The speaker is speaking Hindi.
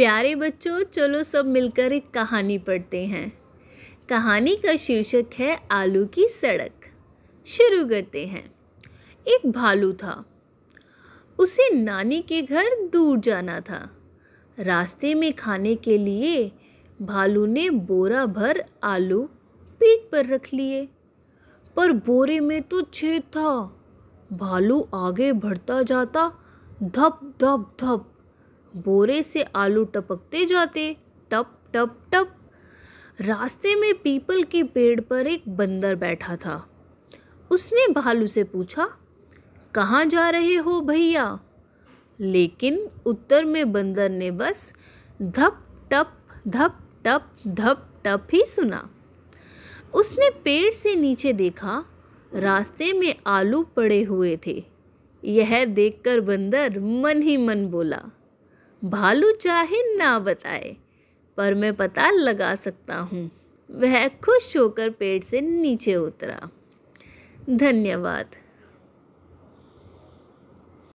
प्यारे बच्चों चलो सब मिलकर एक कहानी पढ़ते हैं कहानी का शीर्षक है आलू की सड़क शुरू करते हैं एक भालू था उसे नानी के घर दूर जाना था रास्ते में खाने के लिए भालू ने बोरा भर आलू पीठ पर रख लिए पर बोरे में तो छेद था भालू आगे बढ़ता जाता धप धप धप बोरे से आलू टपकते जाते टप टप टप रास्ते में पीपल के पेड़ पर एक बंदर बैठा था उसने भालू से पूछा कहाँ जा रहे हो भैया लेकिन उत्तर में बंदर ने बस धप टप धप टप धप टप ही सुना उसने पेड़ से नीचे देखा रास्ते में आलू पड़े हुए थे यह देखकर बंदर मन ही मन बोला भालू चाहे ना बताए पर मैं पता लगा सकता हूँ वह खुश होकर पेड़ से नीचे उतरा धन्यवाद